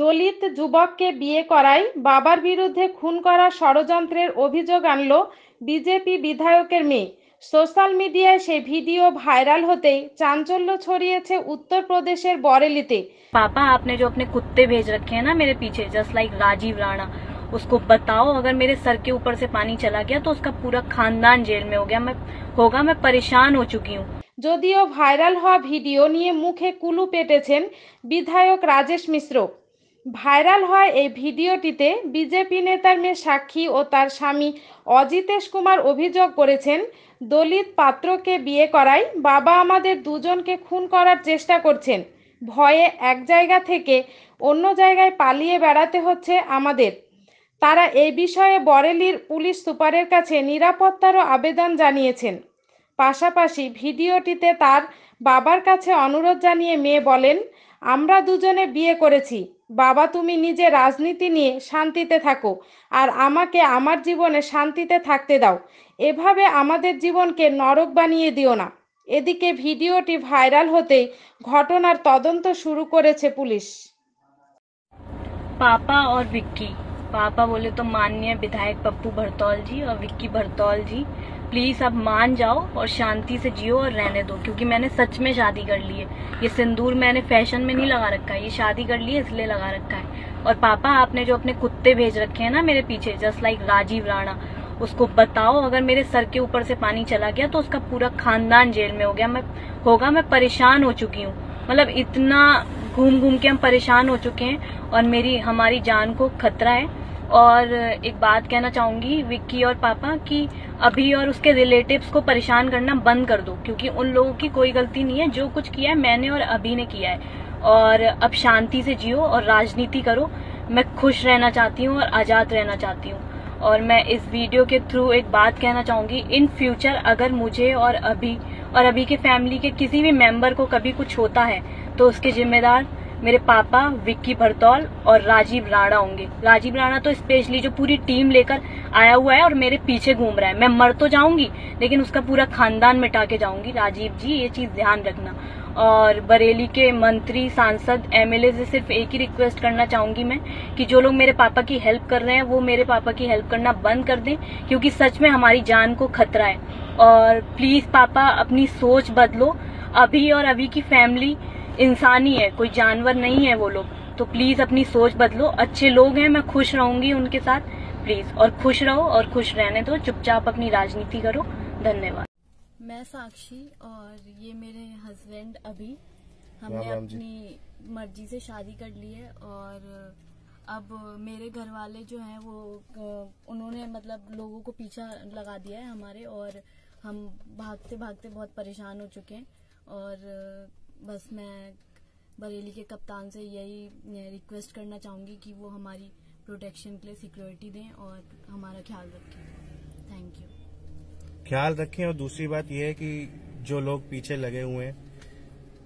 দলিত যুবককে বিয়ে করায় বাবার বিরুদ্ধে খুন করা ষড়যন্ত্রের অভিযোগ আনল বিজেপি বিধায়কের মেয়ে সোশ্যাল মিডিয়ায় সে ভিডিও ভাইরাল হতেই চাঞ্চল্য ছড়িয়েছে উত্তরপ্রদেশের বরেলিতে পাপা আপনি যে আপনি কুত্তে ভেজ রাখে না মেরে পিছে জাস্ট লাইক রাজীব রানা উসকো उसको আগর মেরে সর কে উপর সে পানি চলা গিয়া তো উসকা পুরা খানদান জেল মে में हो गया मैं होगा मैं परेशान हो যদিও ভাইরাল হওয়া ভিডিও নিয়ে মুখে কুলু পেটেছেন বিধায়ক রাজেশ মিশ্র ভাইরাল হয় এই ভিডিওটিতে বিজেপি নেতার মেয়ে সাক্ষী ও তার স্বামী অজিতেশ কুমার অভিযোগ করেছেন দলিত পাত্রকে বিয়ে করায় বাবা আমাদের দুজনকে খুন করার চেষ্টা করছেন ভয়ে এক জায়গা থেকে অন্য জায়গায় পালিয়ে বেড়াতে হচ্ছে আমাদের তারা এই বিষয়ে বরেলির পুলিশ সুপারের কাছে নিরাপত্তারও আবেদন জানিয়েছেন পাশাপাশি ভিডিওটিতে তার বাবার কাছে অনুরোধ জানিয়ে মেয়ে বলেন আমরা দুজনে বিয়ে করেছি বাবা তুমি নিজে রাজনীতি নিয়ে শান্তিতে থাকো আর আমাকে আমার জীবনে শান্তিতে থাকতে দাও এভাবে আমাদের জীবনকে নরক বানিয়ে দিও না এদিকে ভিডিওটি ভাইরাল হতেই ঘটনার তদন্ত শুরু করেছে পুলিশ পাপা আর विक्की পাপা বলে তো মাননীয় বিধায়ক पप्पू ভরতল জি আর विक्की ভরতল জি प्लीज़ आप मान जाओ और शांति से जियो और रहने दो क्योंकि मैंने सच में शादी कर ली है ये सिंदूर मैंने फैशन में नहीं लगा रखा है ये शादी कर ली है इसलिए लगा रखा है और पापा आपने जो अपने कुत्ते भेज रखे हैं ना मेरे पीछे जस्ट लाइक राजीव राणा उसको बताओ अगर मेरे सर के ऊपर से पानी चला गया तो उसका पूरा खानदान जेल में हो गया मैं होगा मैं परेशान हो चुकी हूँ मतलब इतना घूम घूम के हम परेशान हो चुके हैं और मेरी हमारी जान को खतरा है और एक बात कहना चाहूंगी विक्की और पापा कि अभी और उसके रिलेटिव्स को परेशान करना बंद कर दो क्योंकि उन लोगों की कोई गलती नहीं है जो कुछ किया है मैंने और अभी ने किया है और अब शांति से जियो और राजनीति करो मैं खुश रहना चाहती हूँ और आज़ाद रहना चाहती हूँ और मैं इस वीडियो के थ्रू एक बात कहना चाहूंगी इन फ्यूचर अगर मुझे और अभी और अभी के फैमिली के किसी भी मेंबर को कभी कुछ होता है तो उसके जिम्मेदार मेरे पापा विक्की भरतौल और राजीव राणा होंगे राजीव राणा तो स्पेशली जो पूरी टीम लेकर आया हुआ है और मेरे पीछे घूम रहा है मैं मर तो जाऊंगी लेकिन उसका पूरा खानदान मिटा के जाऊंगी राजीव जी ये चीज ध्यान रखना और बरेली के मंत्री सांसद एमएलए से सिर्फ एक ही रिक्वेस्ट करना चाहूंगी मैं कि जो लोग मेरे पापा की हेल्प कर रहे हैं वो मेरे पापा की हेल्प करना बंद कर दें क्योंकि सच में हमारी जान को खतरा है और प्लीज पापा अपनी सोच बदलो अभी और अभी की फैमिली इंसान ही है कोई जानवर नहीं है वो लोग तो प्लीज अपनी सोच बदलो अच्छे लोग हैं मैं खुश रहूंगी उनके साथ प्लीज और खुश रहो और खुश रहने दो चुपचाप अपनी राजनीति करो धन्यवाद मैं साक्षी और ये मेरे हस्बैंड अभी हमने अपनी मर्जी से शादी कर ली है और अब मेरे घर वाले जो हैं वो उन्होंने मतलब लोगों को पीछा लगा दिया है हमारे और हम भागते भागते बहुत परेशान हो चुके हैं और बस मैं बरेली के कप्तान से यही रिक्वेस्ट करना चाहूँगी कि वो हमारी प्रोटेक्शन के लिए सिक्योरिटी दें और हमारा ख्याल रखें थैंक यू ख्याल रखें और दूसरी बात यह है कि जो लोग पीछे लगे हुए हैं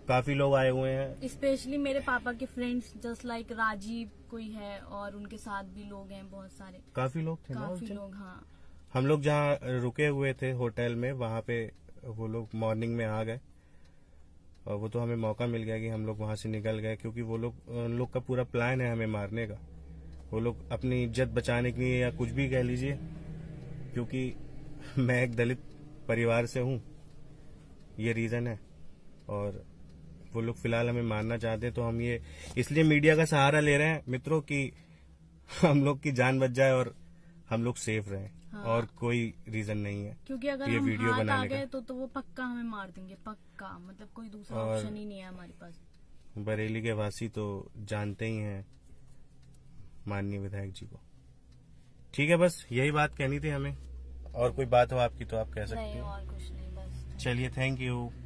काफी लोग आए हुए हैं स्पेशली मेरे पापा के फ्रेंड्स जस्ट लाइक राजीव कोई है और उनके साथ भी लोग हैं बहुत सारे काफी लोग थे काफी ना लोग हाँ हम लोग जहाँ रुके हुए थे होटल में वहाँ पे वो लोग मॉर्निंग में आ गए और वो तो हमें मौका मिल गया कि हम लोग वहां से निकल गए क्योंकि वो लोग उन लोग का पूरा प्लान है हमें मारने का वो लोग अपनी इज्जत बचाने के लिए या कुछ भी कह लीजिए क्योंकि मैं एक दलित परिवार से हूं ये रीज़न है और वो लोग फिलहाल हमें मारना चाहते हैं तो हम ये इसलिए मीडिया का सहारा ले रहे हैं मित्रों की हम लोग की जान बच जाए और हम लोग सेफ रहें हाँ। और कोई रीजन नहीं है क्योंकि अगर ये हम वीडियो हाथ बनाने आ गए तो, तो वो पक्का हमें मार देंगे पक्का मतलब कोई दूसरा ऑप्शन ही नहीं है हमारे पास बरेली के वासी तो जानते ही हैं माननीय विधायक जी को ठीक है बस यही बात कहनी थी हमें और कोई बात हो आपकी तो आप कह सकते हो चलिए थैंक यू